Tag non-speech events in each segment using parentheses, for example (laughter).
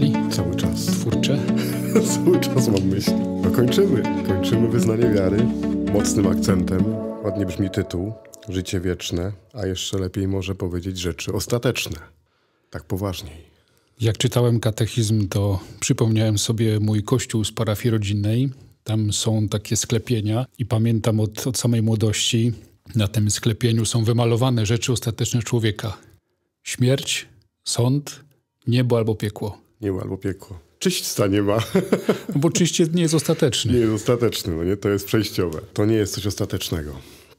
myśli cały czas. Twórcze? (laughs) cały czas mam myśli. No kończymy. Kończymy wyznanie wiary. Mocnym akcentem. Ładnie brzmi tytuł. Życie wieczne, a jeszcze lepiej może powiedzieć rzeczy ostateczne. Tak poważniej. Jak czytałem katechizm, to przypomniałem sobie mój kościół z parafii rodzinnej. Tam są takie sklepienia i pamiętam od, od samej młodości, na tym sklepieniu są wymalowane rzeczy ostateczne człowieka. Śmierć, sąd, niebo albo piekło nie ma albo piekło. Czyśćca nie ma. (laughs) No bo czyście nie jest ostateczny. Nie jest ostateczny, no nie? To jest przejściowe. To nie jest coś ostatecznego.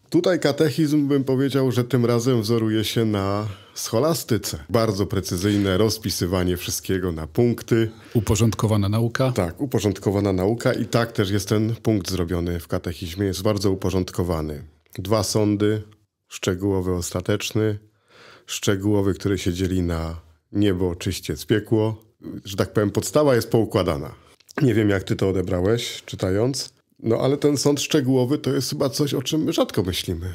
Tutaj katechizm bym powiedział, że tym razem wzoruje się na scholastyce. Bardzo precyzyjne rozpisywanie wszystkiego na punkty. Uporządkowana nauka. Tak, uporządkowana nauka i tak też jest ten punkt zrobiony w katechizmie. Jest bardzo uporządkowany. Dwa sądy, szczegółowy, ostateczny, szczegółowy, który się dzieli na niebo, czyściec, piekło że tak powiem, podstawa jest poukładana. Nie wiem, jak ty to odebrałeś, czytając. No ale ten sąd szczegółowy to jest chyba coś, o czym my rzadko myślimy.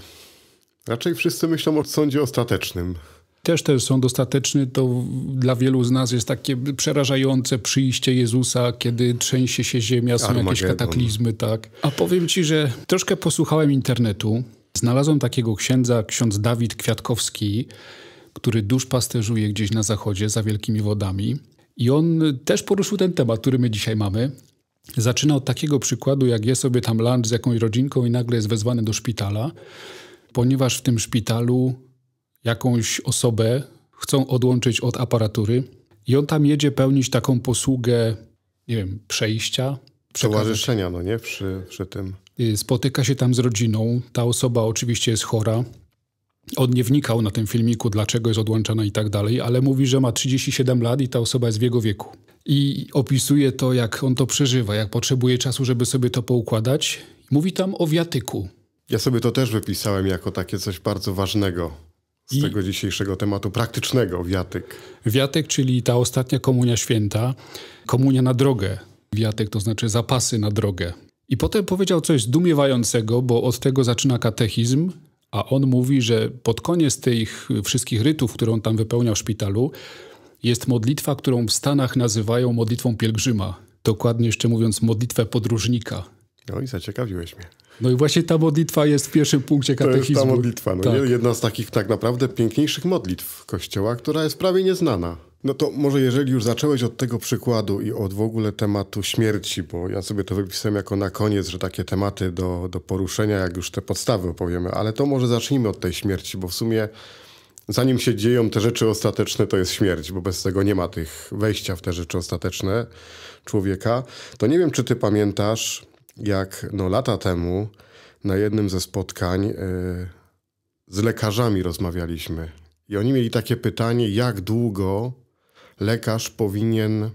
Raczej wszyscy myślą o sądzie ostatecznym. Też ten sąd ostateczny to dla wielu z nas jest takie przerażające przyjście Jezusa, kiedy trzęsie się ziemia, są jakieś kataklizmy, tak. A powiem ci, że troszkę posłuchałem internetu. Znalazłem takiego księdza, ksiądz Dawid Kwiatkowski, który dusz pasterzuje gdzieś na zachodzie za wielkimi wodami. I on też poruszył ten temat, który my dzisiaj mamy. Zaczyna od takiego przykładu, jak je sobie tam lunch z jakąś rodzinką i nagle jest wezwany do szpitala, ponieważ w tym szpitalu jakąś osobę chcą odłączyć od aparatury i on tam jedzie pełnić taką posługę, nie wiem, przejścia. Towarzyszenia, no nie? Przy, przy tym. Y, spotyka się tam z rodziną. Ta osoba oczywiście jest chora. On nie wnikał na tym filmiku, dlaczego jest odłączana i tak dalej, ale mówi, że ma 37 lat i ta osoba jest w jego wieku. I opisuje to, jak on to przeżywa, jak potrzebuje czasu, żeby sobie to poukładać. Mówi tam o wiatyku. Ja sobie to też wypisałem jako takie coś bardzo ważnego z I... tego dzisiejszego tematu praktycznego wiatyk. Wiatyk, czyli ta ostatnia komunia święta, komunia na drogę. Wiatyk to znaczy zapasy na drogę. I potem powiedział coś zdumiewającego, bo od tego zaczyna katechizm, a on mówi, że pod koniec tych wszystkich rytów, które on tam wypełniał w szpitalu, jest modlitwa, którą w Stanach nazywają modlitwą pielgrzyma. Dokładnie jeszcze mówiąc, modlitwę podróżnika. No i zaciekawiłeś mnie. No i właśnie ta modlitwa jest w pierwszym punkcie katechizmu. To jest ta modlitwa. No, tak. Jedna z takich tak naprawdę piękniejszych modlitw Kościoła, która jest prawie nieznana. No to może jeżeli już zacząłeś od tego przykładu i od w ogóle tematu śmierci, bo ja sobie to wypisałem jako na koniec, że takie tematy do, do poruszenia, jak już te podstawy opowiemy, ale to może zacznijmy od tej śmierci, bo w sumie zanim się dzieją te rzeczy ostateczne, to jest śmierć, bo bez tego nie ma tych wejścia w te rzeczy ostateczne człowieka. To nie wiem, czy ty pamiętasz, jak no, lata temu na jednym ze spotkań e, z lekarzami rozmawialiśmy. I oni mieli takie pytanie, jak długo lekarz powinien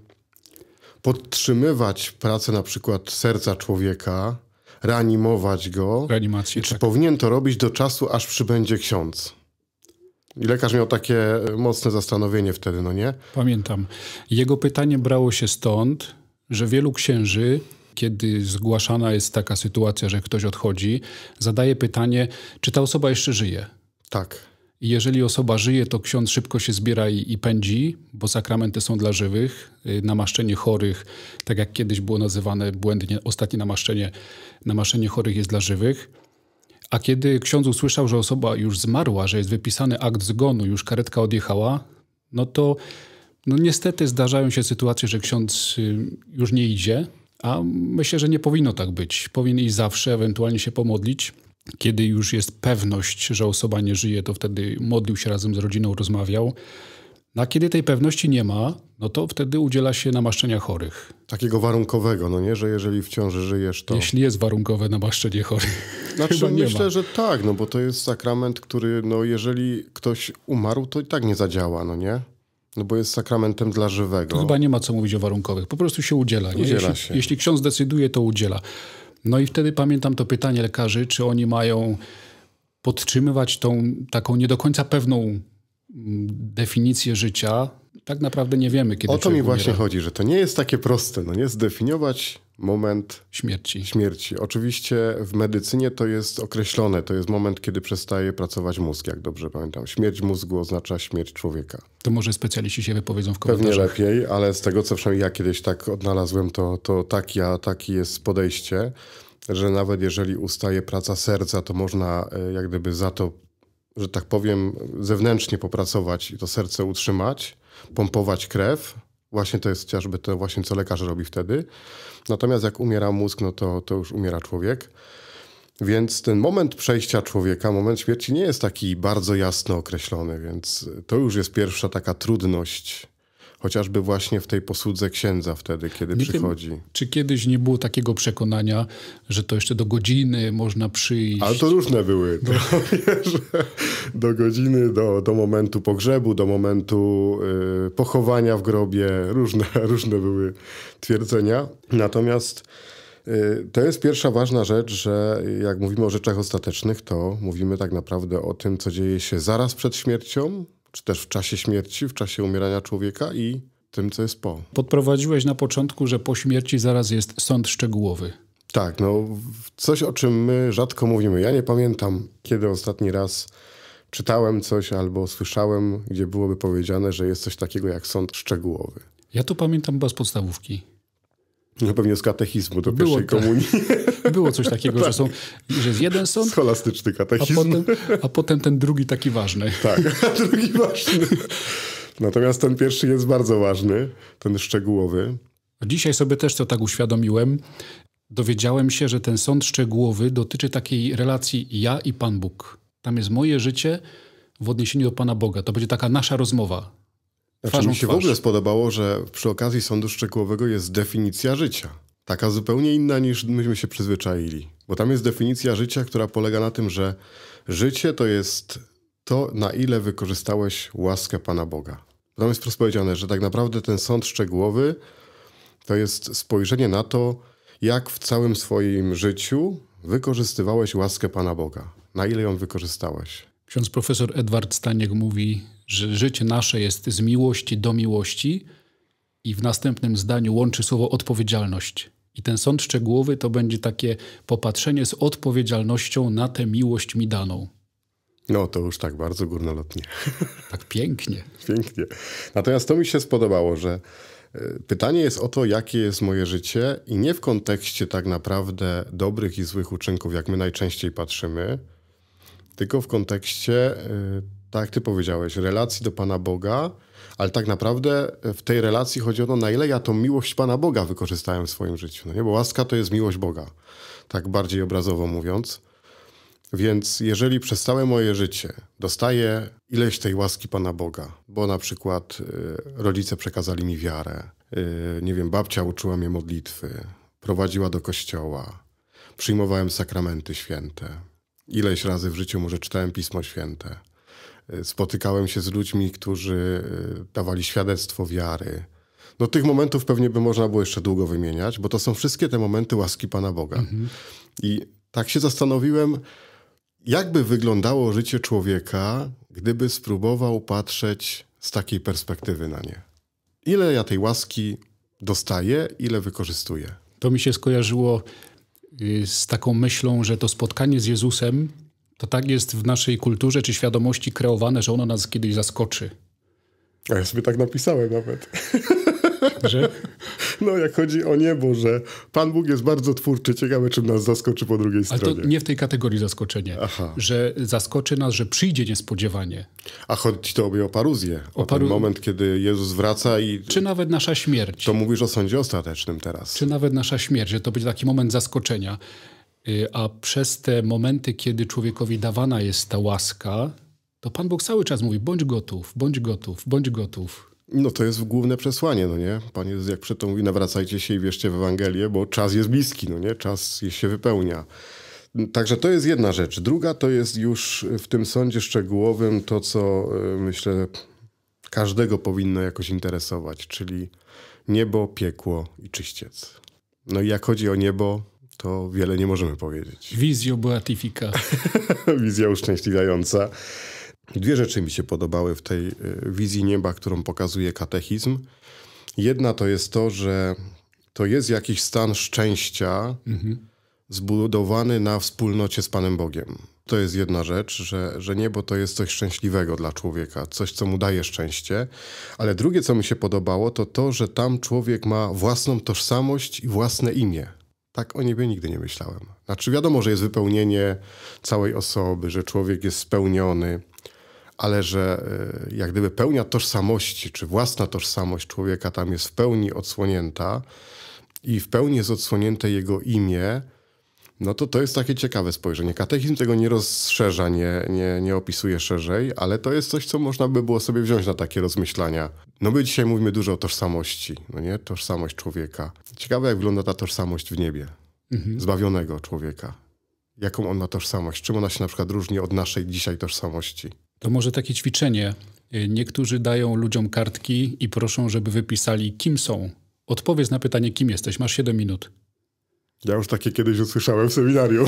podtrzymywać pracę na przykład serca człowieka, reanimować go. Reanimację, czy tak. powinien to robić do czasu, aż przybędzie ksiądz? I lekarz miał takie mocne zastanowienie wtedy, no nie? Pamiętam. Jego pytanie brało się stąd, że wielu księży kiedy zgłaszana jest taka sytuacja, że ktoś odchodzi, zadaję pytanie, czy ta osoba jeszcze żyje? Tak. Jeżeli osoba żyje, to ksiądz szybko się zbiera i, i, pędzi, bo sakramenty są dla żywych. Y, namaszczenie chorych, tak jak kiedyś było nazywane błędnie, ostatnie namaszczenie, namaszczenie chorych jest dla żywych. A kiedy ksiądz usłyszał, że osoba już zmarła, że jest wypisany akt zgonu, już karetka odjechała, no to no niestety zdarzają się sytuacje, że ksiądz y, już nie idzie, a myślę, że nie powinno tak być. Powinien iść zawsze, ewentualnie się pomodlić. Kiedy już jest pewność, że osoba nie żyje, to wtedy modlił się razem z rodziną, rozmawiał. No a kiedy tej pewności nie ma, no to wtedy udziela się namaszczenia chorych. Takiego warunkowego, no nie, że jeżeli w ciąży żyjesz, to... Jeśli jest warunkowe namaszczenie chorych. (laughs) Znaczy myślę, ma. że tak, no bo to jest sakrament, który no jeżeli ktoś umarł, to i tak nie zadziała, no nie? No bo jest sakramentem dla żywego. chyba nie ma co mówić o warunkowych. Po prostu się udziela. Nie? udziela jeśli, się. jeśli ksiądz decyduje, to udziela. No i wtedy pamiętam to pytanie lekarzy, czy oni mają podtrzymywać tą taką nie do końca pewną mm, definicję życia. Tak naprawdę nie wiemy, kiedy O to mi właśnie chodzi, że to nie jest takie proste. No nie zdefiniować moment śmierci. śmierci. Oczywiście w medycynie to jest określone, to jest moment, kiedy przestaje pracować mózg, jak dobrze pamiętam. Śmierć mózgu oznacza śmierć człowieka. To może specjaliści się wypowiedzą w komentarzach. Pewnie lepiej, ale z tego, co przynajmniej ja kiedyś tak odnalazłem, to, to taki, a taki jest podejście, że nawet jeżeli ustaje praca serca, to można e, jak gdyby za to, że tak powiem, zewnętrznie popracować i to serce utrzymać, pompować krew, Właśnie to jest chociażby to właśnie, co lekarz robi wtedy. Natomiast jak umiera mózg, no to, to już umiera człowiek. Więc ten moment przejścia człowieka, moment śmierci nie jest taki bardzo jasno określony, więc to już jest pierwsza taka trudność chociażby właśnie w tej posłudze księdza wtedy, kiedy nie przychodzi. Wiem, czy kiedyś nie było takiego przekonania, że to jeszcze do godziny można przyjść? Ale to różne były. Do, (laughs) do godziny, do, do momentu pogrzebu, do momentu y, pochowania w grobie. Różne, (laughs) różne były twierdzenia. Natomiast y, to jest pierwsza ważna rzecz, że jak mówimy o rzeczach ostatecznych, to mówimy tak naprawdę o tym, co dzieje się zaraz przed śmiercią, czy też w czasie śmierci, w czasie umierania człowieka i tym, co jest po. Podprowadziłeś na początku, że po śmierci zaraz jest sąd szczegółowy. Tak, no coś o czym my rzadko mówimy. Ja nie pamiętam, kiedy ostatni raz czytałem coś albo słyszałem, gdzie byłoby powiedziane, że jest coś takiego jak sąd szczegółowy. Ja to pamiętam bez podstawówki. No pewnie z katechizmu do było komunii. (laughs) Było coś takiego, tak. że, są, że jest jeden sąd. Scholastyczny katechizm. A potem, a potem ten drugi taki ważny. Tak, (laughs) drugi ważny. Natomiast ten pierwszy jest bardzo ważny, ten szczegółowy. Dzisiaj sobie też to tak uświadomiłem. Dowiedziałem się, że ten sąd szczegółowy dotyczy takiej relacji ja i Pan Bóg. Tam jest moje życie w odniesieniu do Pana Boga. To będzie taka nasza rozmowa znaczy, mi się twarz. w ogóle spodobało, że przy okazji sądu szczegółowego jest definicja życia. Taka zupełnie inna niż myśmy się przyzwyczaili. Bo tam jest definicja życia, która polega na tym, że życie to jest to, na ile wykorzystałeś łaskę Pana Boga. Tam jest wprost powiedziane, że tak naprawdę ten sąd szczegółowy to jest spojrzenie na to, jak w całym swoim życiu wykorzystywałeś łaskę Pana Boga. Na ile ją wykorzystałeś? Ksiądz profesor Edward Staniek mówi, że życie nasze jest z miłości do miłości i w następnym zdaniu łączy słowo odpowiedzialność. I ten sąd szczegółowy to będzie takie popatrzenie z odpowiedzialnością na tę miłość mi daną. No to już tak bardzo górnolotnie. (laughs) Tak pięknie. pięknie. Natomiast to mi się spodobało, że e, pytanie jest o to, jakie jest moje życie i nie w kontekście tak naprawdę dobrych i złych uczynków, jak my najczęściej patrzymy, tylko w kontekście e, tak jak ty powiedziałeś, relacji do Pana Boga, ale tak naprawdę e, w tej relacji chodzi o to, na ile ja tą miłość Pana Boga wykorzystałem w swoim życiu. No nie? Bo łaska to jest miłość Boga, tak bardziej obrazowo mówiąc. Więc jeżeli przez całe moje życie dostaję ileś tej łaski Pana Boga, bo na przykład e, rodzice przekazali mi wiarę, e, nie wiem, babcia uczyła mnie modlitwy, prowadziła do kościoła, przyjmowałem sakramenty święte, ileś razy w życiu może czytałem Pismo Święte – E, spotykałem się z ludźmi, którzy e, dawali świadectwo wiary. No tych momentów pewnie by można było jeszcze długo wymieniać, bo to są wszystkie te momenty łaski Pana Boga. Mhm. I tak się zastanowiłem, jak by wyglądało życie człowieka, gdyby spróbował patrzeć z takiej perspektywy na nie. Ile ja tej łaski dostaję, ile wykorzystuję. To mi się skojarzyło y, z taką myślą, że to spotkanie z Jezusem to tak jest w naszej kulturze czy świadomości kreowane, że ono nas kiedyś zaskoczy. A ja sobie tak napisałem nawet. (laughs) Że? No, jak chodzi o niebo, że Pan Bóg jest bardzo twórczy, ciekawe, czym nas zaskoczy po drugiej stronie. Ale to nie w tej kategorii zaskoczenie, Aha. że zaskoczy nas, że przyjdzie niespodziewanie. A chodzi to o paruzję, o, o paru... ten moment, kiedy Jezus wraca i... Czy nawet nasza śmierć. To mówisz o sądzie ostatecznym teraz. Czy nawet nasza śmierć, że to będzie taki moment zaskoczenia. Y, a przez te momenty, kiedy człowiekowi dawana jest ta łaska, to Pan Bóg cały czas mówi: bądź gotów, bądź gotów, bądź gotów. No to jest główne przesłanie, no nie? Pan Jezus jak przy to mówi, nawracajcie się i wierzcie w Ewangelię, bo czas jest bliski, no nie? Czas się wypełnia. Także to jest jedna rzecz. Druga to jest już w tym sądzie szczegółowym to, co y, myślę każdego powinno jakoś interesować, czyli niebo, piekło i czyściec. No i jak chodzi o niebo, to wiele nie możemy powiedzieć. Wizjo beatifica. (laughs) Wizja uszczęśliwiająca. Dwie rzeczy mi się podobały w tej e, wizji nieba, którą pokazuje katechizm. Jedna to jest to, że to jest jakiś stan szczęścia mhm. zbudowany na wspólnocie z Panem Bogiem. To jest jedna rzecz, że, że niebo to jest coś szczęśliwego dla człowieka, coś, co mu daje szczęście. Ale drugie, co mi się podobało, to to, że tam człowiek ma własną tożsamość i własne imię. Tak o niebie nigdy nie myślałem. Znaczy, wiadomo, że jest wypełnienie całej osoby, że człowiek jest spełniony, ale że e, jak gdyby pełnia tożsamości, czy własna tożsamość człowieka tam jest w pełni odsłonięta i w pełni jest odsłonięte jego imię, no to to jest takie ciekawe spojrzenie. Katechizm tego nie rozszerza, nie, nie, nie opisuje szerzej, ale to jest coś, co można by było sobie wziąć na takie rozmyślania. No my dzisiaj mówimy dużo o tożsamości, no nie? Tożsamość człowieka. Ciekawe, jak wygląda ta tożsamość w niebie. Mhm. Zbawionego człowieka. Jaką on ma tożsamość? Czym ona się na przykład różni od naszej dzisiaj tożsamości? To może takie ćwiczenie. Y, niektórzy dają ludziom kartki i proszą, żeby wypisali, kim są. Odpowiedz na pytanie, kim jesteś. Masz 7 minut. Ja już takie kiedyś usłyszałem w seminarium.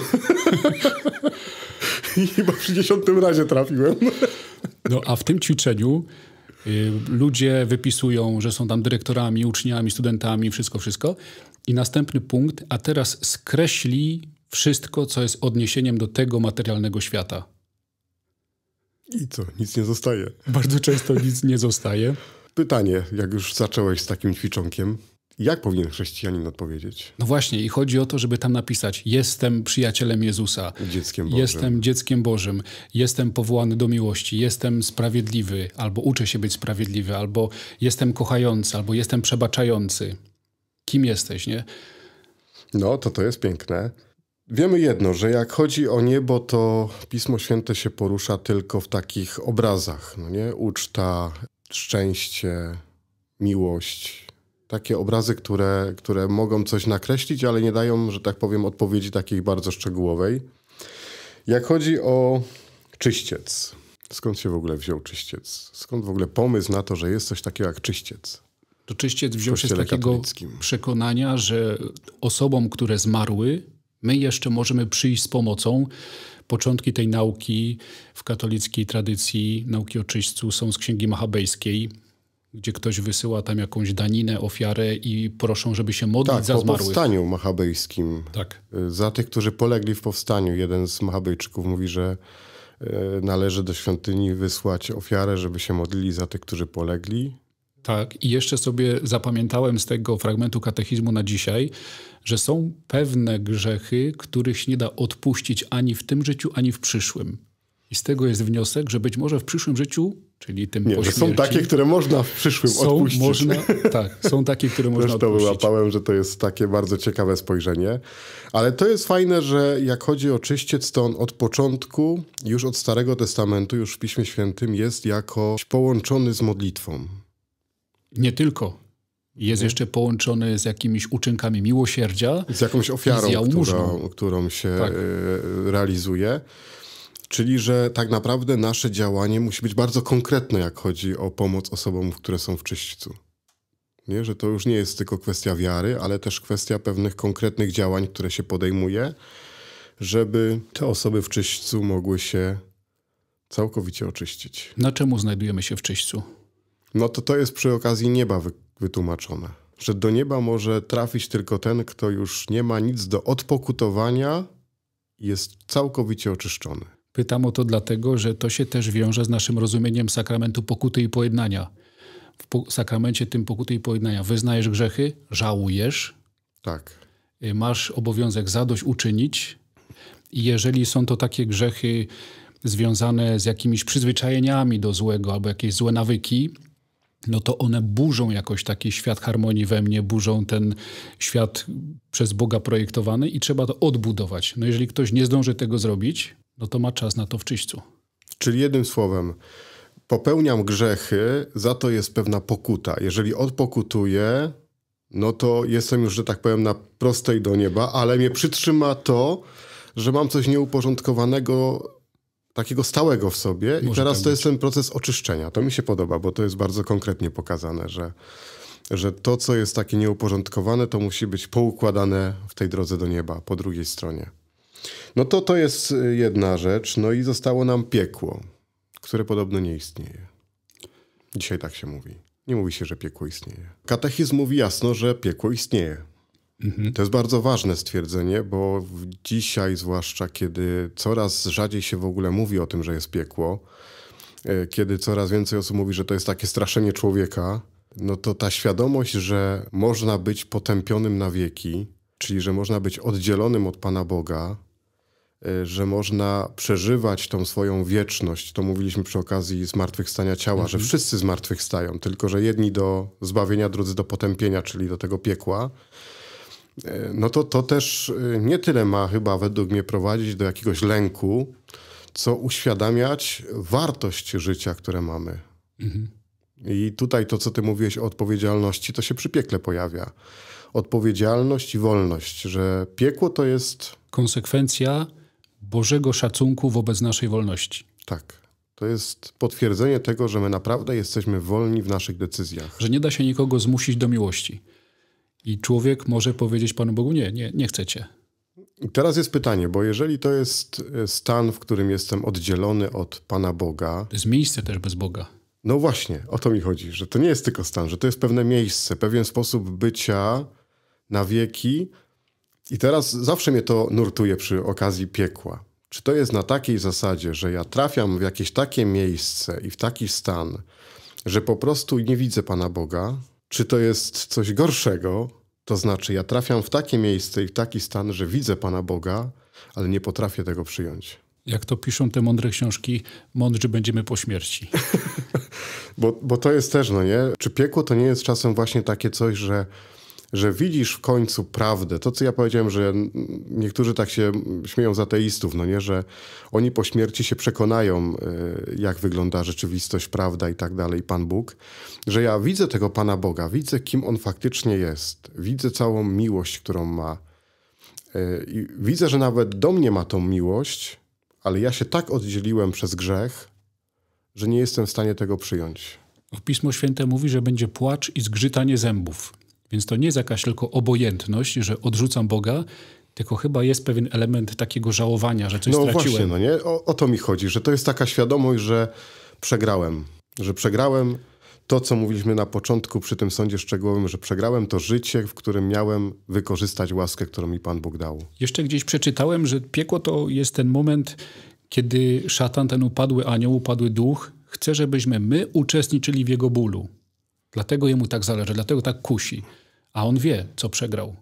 (laughs) I chyba w 60 razie trafiłem. (laughs) no a w tym ćwiczeniu y, ludzie wypisują, że są tam dyrektorami, uczniami, studentami, wszystko, wszystko. I następny punkt, a teraz skreśli wszystko, co jest odniesieniem do tego materialnego świata. I co? Nic nie zostaje. Bardzo często nic nie zostaje. Pytanie, jak już zacząłeś z takim ćwiczonkiem, jak powinien chrześcijanin odpowiedzieć? No właśnie, i chodzi o to, żeby tam napisać: Jestem przyjacielem Jezusa. Dzieckiem jestem dzieckiem Bożym. Jestem powołany do miłości. Jestem sprawiedliwy, albo uczę się być sprawiedliwy, albo jestem kochający, albo jestem przebaczający. Kim jesteś, nie? No, to to jest piękne. Wiemy jedno, że jak chodzi o niebo, to Pismo Święte się porusza tylko w takich obrazach, no nie? Uczta, szczęście, miłość, takie obrazy, które, które mogą coś nakreślić, ale nie dają, że tak powiem, odpowiedzi takiej bardzo szczegółowej. Jak chodzi o czyściec, skąd się w ogóle wziął czyściec? Skąd w ogóle pomysł na to, że jest coś takiego jak czyściec? To czyściec wziął się z takiego przekonania, że osobom, które zmarły, my jeszcze możemy przyjść z pomocą. Początki tej nauki w katolickiej tradycji nauki o czyśćcu są z Księgi Machabejskiej, gdzie ktoś wysyła tam jakąś daninę, ofiarę i proszą, żeby się modlić tak, za po Tak, po powstaniu machabejskim. Tak. Y, za tych, którzy polegli w powstaniu. Jeden z machabejczyków mówi, że y, należy do świątyni wysłać ofiarę, żeby się modlili za tych, którzy polegli. Tak, i jeszcze sobie zapamiętałem z tego fragmentu katechizmu na dzisiaj, że są pewne grzechy, których nie da odpuścić ani w tym życiu, ani w przyszłym. I z tego jest wniosek, że być może w przyszłym życiu, czyli tym Nie, po śmierci, są takie, które można w przyszłym są odpuścić. Można, tak, są takie, które (laughs) można Zresztą odpuścić. Zresztą wyłapałem, że to jest takie bardzo ciekawe spojrzenie. Ale to jest fajne, że jak chodzi o czyściec, to on od początku, już od Starego Testamentu, już w Piśmie Świętym jest jako połączony z modlitwą. Nie tylko. Jest jeszcze połączony z jakimiś uczynkami miłosierdzia. Z jakąś ofiarą, którą, którą się tak. E, realizuje. Czyli, że tak naprawdę nasze działanie musi być bardzo konkretne, jak chodzi o pomoc osobom, które są w czyśćcu. Nie? Że to już nie jest tylko kwestia wiary, ale też kwestia pewnych konkretnych działań, które się podejmuje, żeby te osoby w czyśćcu mogły się całkowicie oczyścić. Na czemu znajdujemy się w czyśćcu? No to to jest przy okazji nieba wytłumaczone. Że do nieba może trafić tylko ten, kto już nie ma nic do odpokutowania, jest całkowicie oczyszczony. Pytam o to dlatego, że to się też wiąże z naszym rozumieniem sakramentu pokuty i pojednania. W sakramencie tym pokuty i pojednania wyznajesz grzechy, żałujesz. Tak. Y, masz obowiązek zadośćuczynić. I jeżeli są to takie grzechy związane z jakimiś przyzwyczajeniami do złego albo jakieś złe nawyki, no to one burzą jakoś taki świat harmonii we mnie, burzą ten świat przez Boga projektowany i trzeba to odbudować. No jeżeli ktoś nie zdąży tego zrobić, no to ma czas na to w czyściu. Czyli jednym słowem, popełniam grzechy, za to jest pewna pokuta. Jeżeli odpokutuję, no to jestem już, że tak powiem, na prostej do nieba, ale mnie przytrzyma to, że mam coś nieuporządkowanego, takiego stałego w sobie Może i teraz tak to jest ten proces oczyszczenia. To mi się podoba, bo to jest bardzo konkretnie pokazane, że, że to, co jest takie nieuporządkowane, to musi być poukładane w tej drodze do nieba, po drugiej stronie. No to to jest y, jedna rzecz. No i zostało nam piekło, które podobno nie istnieje. Dzisiaj tak się mówi. Nie mówi się, że piekło istnieje. Katechizm mówi jasno, że piekło istnieje. Mhm. To jest bardzo ważne stwierdzenie, bo dzisiaj, zwłaszcza kiedy coraz rzadziej się w ogóle mówi o tym, że jest piekło, e, kiedy coraz więcej osób mówi, że to jest takie straszenie człowieka, no to ta świadomość, że można być potępionym na wieki, czyli że można być oddzielonym od Pana Boga, Y, że można przeżywać tą swoją wieczność. To mówiliśmy przy okazji zmartwychwstania ciała, mhm. że wszyscy zmartwychwstają, tylko że jedni do zbawienia, drudzy do potępienia, czyli do tego piekła. Y, no to to też y, nie tyle ma chyba według mnie prowadzić do jakiegoś lęku, co uświadamiać wartość życia, które mamy. Mhm. I tutaj to, co ty mówiłeś o odpowiedzialności, to się przy piekle pojawia. Odpowiedzialność i wolność, że piekło to jest konsekwencja Bożego szacunku wobec naszej wolności. Tak. To jest potwierdzenie tego, że my naprawdę jesteśmy wolni w naszych decyzjach. Że nie da się nikogo zmusić do miłości. I człowiek może powiedzieć Panu Bogu: Nie, nie, nie chcecie. I teraz jest pytanie, bo jeżeli to jest e, stan, w którym jestem oddzielony od Pana Boga. To jest miejsce też bez Boga. No właśnie, o to mi chodzi, że to nie jest tylko stan, że to jest pewne miejsce, pewien sposób bycia na wieki, i teraz zawsze mnie to nurtuje przy okazji piekła. Czy to jest na takiej zasadzie, że ja trafiam w jakieś takie miejsce i w taki stan, że po prostu nie widzę Pana Boga? Czy to jest coś gorszego? To znaczy, ja trafiam w takie miejsce i w taki stan, że widzę Pana Boga, ale nie potrafię tego przyjąć. Jak to piszą te mądre książki, mądrzy będziemy po śmierci. (laughs) bo, bo to jest też, no nie? Czy piekło to nie jest czasem właśnie takie coś, że że widzisz w końcu prawdę. To, co ja powiedziałem, że niektórzy tak się śmieją z ateistów, no nie, że oni po śmierci się przekonają, e, jak wygląda rzeczywistość, prawda i tak dalej, Pan Bóg, że ja widzę tego Pana Boga, widzę, kim On faktycznie jest, widzę całą miłość, którą ma. E, I widzę, że nawet do mnie ma tą miłość, ale ja się tak oddzieliłem przez grzech, że nie jestem w stanie tego przyjąć. Pismo Święte mówi, że będzie płacz i zgrzytanie zębów. Więc to nie jest jakaś tylko obojętność, że odrzucam Boga, tylko chyba jest pewien element takiego żałowania, że coś no straciłem. Właśnie, no nie? O, o to mi chodzi, że to jest taka świadomość, że przegrałem. Że przegrałem to, co mówiliśmy na początku przy tym sądzie szczegółowym, że przegrałem to życie, w którym miałem wykorzystać łaskę, którą mi Pan Bóg dał. Jeszcze gdzieś przeczytałem, że piekło to jest ten moment, kiedy szatan, ten upadły anioł, upadły duch, chce, żebyśmy my uczestniczyli w jego bólu. Dlatego jemu tak zależy, dlatego tak kusi. A on wie, co przegrał.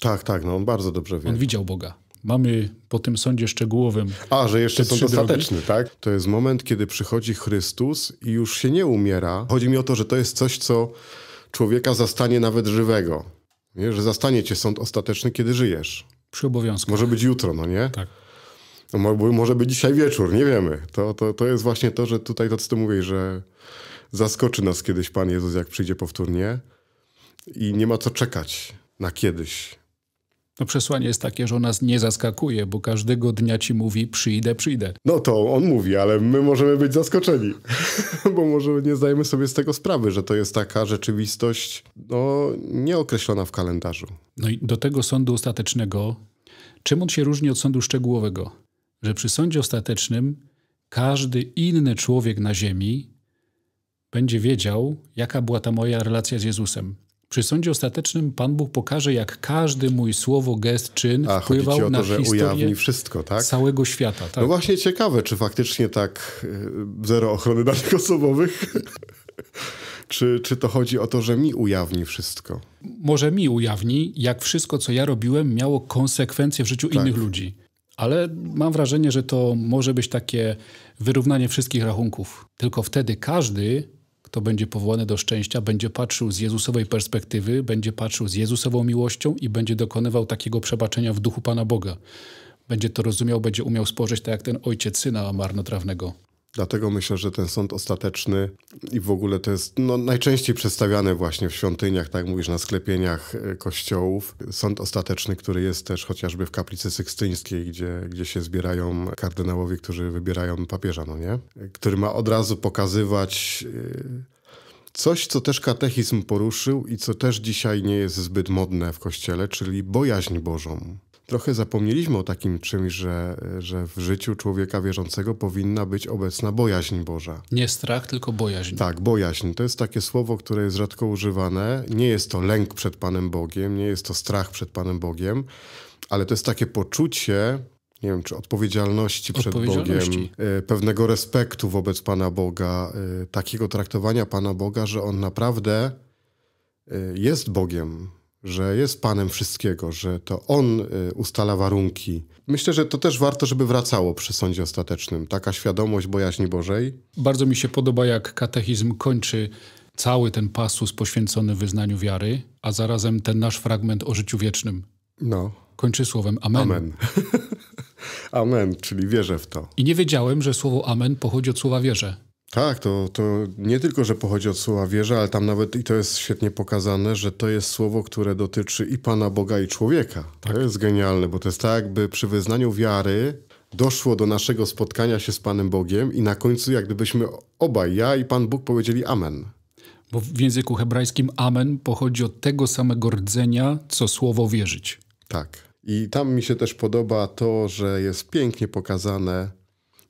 Tak, tak, no on bardzo dobrze wie. On widział Boga. Mamy po tym sądzie szczegółowym. A, że jeszcze sąd ostateczny, tak? To jest moment, kiedy przychodzi Chrystus i już się nie umiera. Chodzi mi o to, że to jest coś, co człowieka zastanie nawet żywego. Nie? Że zastanie cię sąd ostateczny, kiedy żyjesz. Przy obowiązku. Może być jutro, no nie? Tak. Może, może być dzisiaj wieczór, nie wiemy. To, to, to jest właśnie to, że tutaj to, co ty mówisz, że zaskoczy nas kiedyś Pan Jezus, jak przyjdzie powtórnie i nie ma co czekać na kiedyś. No przesłanie jest takie, że on nas nie zaskakuje, bo każdego dnia ci mówi przyjdę, przyjdę. No to on mówi, ale my możemy być zaskoczeni, (laughs) bo może nie zdajemy sobie z tego sprawy, że to jest taka rzeczywistość no, nieokreślona w kalendarzu. No i do tego sądu ostatecznego, czym on się różni od sądu szczegółowego? Że przy sądzie ostatecznym każdy inny człowiek na ziemi będzie wiedział, jaka była ta moja relacja z Jezusem. Przy sądzie ostatecznym Pan Bóg pokaże, jak każdy mój słowo, gest, czyn A, wpływał to, na że historię ujawni wszystko, tak? całego świata. Tak. No właśnie ciekawe, czy faktycznie tak e, zero ochrony danych (laughs) osobowych, czy, czy to chodzi o to, że mi ujawni wszystko? Może mi ujawni, jak wszystko, co ja robiłem, miało konsekwencje w życiu tak. innych ludzi. Ale mam wrażenie, że to może być takie wyrównanie wszystkich rachunków. Tylko wtedy każdy to będzie powołany do szczęścia, będzie patrzył z Jezusowej perspektywy, będzie patrzył z Jezusową miłością i będzie dokonywał takiego przebaczenia w duchu Pana Boga. Będzie to rozumiał, będzie umiał spojrzeć tak jak ten ojciec syna marnotrawnego. Dlatego myślę, że ten sąd ostateczny i w ogóle to jest no, najczęściej przedstawiane właśnie w świątyniach, tak mówisz, na sklepieniach e, kościołów. Sąd ostateczny, który jest też chociażby w kaplicy sykstyńskiej, gdzie, gdzie się zbierają kardynałowie, którzy wybierają papieża, no nie? Który ma od razu pokazywać e, coś, co też katechizm poruszył i co też dzisiaj nie jest zbyt modne w kościele, czyli bojaźń Bożą trochę zapomnieliśmy o takim czymś, że, że w życiu człowieka wierzącego powinna być obecna bojaźń Boża. Nie strach, tylko bojaźń. Tak, bojaźń. To jest takie słowo, które jest rzadko używane. Nie jest to lęk przed Panem Bogiem, nie jest to strach przed Panem Bogiem, ale to jest takie poczucie, nie wiem, czy odpowiedzialności przed odpowiedzialności. Bogiem, e, pewnego respektu wobec Pana Boga, e, takiego traktowania Pana Boga, że On naprawdę e, jest Bogiem, że jest panem wszystkiego, że to on y, ustala warunki. Myślę, że to też warto, żeby wracało przy sądzie ostatecznym. Taka świadomość bojaźni Bożej. Bardzo mi się podoba, jak katechizm kończy cały ten pasus poświęcony wyznaniu wiary, a zarazem ten nasz fragment o życiu wiecznym. No. Kończy słowem amen. Amen. (laughs) amen, czyli wierzę w to. I nie wiedziałem, że słowo amen pochodzi od słowa wierzę. Tak, to, to nie tylko, że pochodzi od słowa wierza, ale tam nawet i to jest świetnie pokazane, że to jest słowo, które dotyczy i Pana Boga, i człowieka. Tak. To jest genialne, bo to jest tak, jakby przy wyznaniu wiary doszło do naszego spotkania się z Panem Bogiem i na końcu jak gdybyśmy obaj, ja i Pan Bóg powiedzieli Amen. Bo w języku hebrajskim Amen pochodzi od tego samego rdzenia, co słowo wierzyć. Tak. I tam mi się też podoba to, że jest pięknie pokazane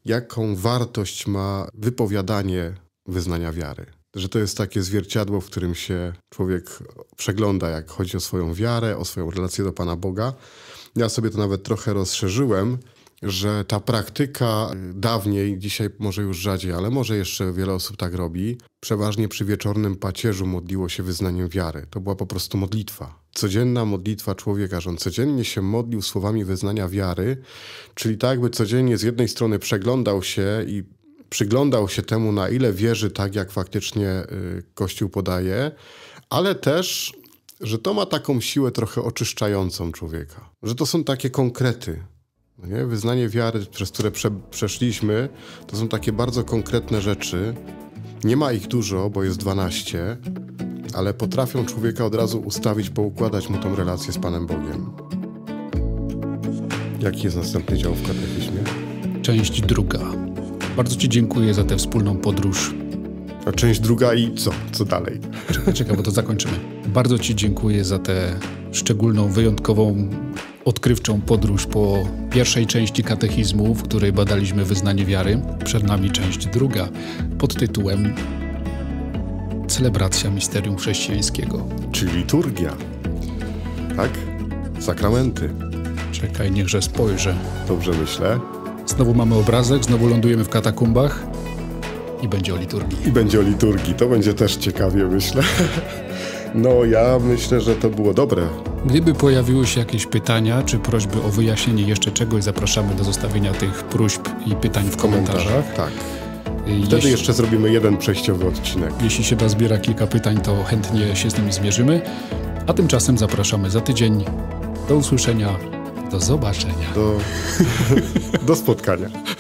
jaką wartość ma wypowiadanie wyznania wiary. Że to jest takie zwierciadło, w którym się człowiek przegląda, jak chodzi o swoją wiarę, o swoją relację do Pana Boga. Ja sobie to nawet trochę rozszerzyłem że ta praktyka y, dawniej, dzisiaj może już rzadziej, ale może jeszcze wiele osób tak robi, przeważnie przy wieczornym pacierzu modliło się wyznaniem wiary. To była po prostu modlitwa. Codzienna modlitwa człowieka, że on codziennie się modlił słowami wyznania wiary, czyli tak jakby codziennie z jednej strony przeglądał się i przyglądał się temu, na ile wierzy tak, jak faktycznie y, Kościół podaje, ale też, że to ma taką siłę trochę oczyszczającą człowieka. Że to są takie konkrety, nie? Wyznanie wiary, przez które prze, przeszliśmy, to są takie bardzo konkretne rzeczy. Nie ma ich dużo, bo jest 12, ale potrafią człowieka od razu ustawić, poukładać mu tą relację z Panem Bogiem. Jaki jest następny dział w katechizmie? Część druga. Bardzo Ci dziękuję za tę wspólną podróż. A część druga i co? Co dalej? Czekaj, czekaj, bo to zakończymy. Bardzo Ci dziękuję za tę szczególną, wyjątkową odkrywczą podróż po pierwszej części katechizmu, w której badaliśmy wyznanie wiary. Przed nami część druga pod tytułem Celebracja Misterium Chrześcijańskiego. Czyli liturgia. Tak? Sakramenty. Czekaj, niechże spojrzę. Dobrze myślę. Znowu mamy obrazek, znowu lądujemy w katakumbach i będzie o liturgii. I będzie o liturgii. To będzie też ciekawie, myślę. (laughs) No, ja myślę, że to było dobre Gdyby pojawiły się jakieś pytania czy prośby o wyjaśnienie jeszcze czegoś, zapraszamy do zostawienia tych próśb i pytań w, komentarzach. Tak. Wtedy jeśli, jeszcze zrobimy jeden przejściowy odcinek. Jeśli się da zbierać kilka pytań, to chętnie się z nimi zmierzymy. A tymczasem zapraszamy za tydzień. Do usłyszenia. Do zobaczenia. Do, (laughs) do spotkania.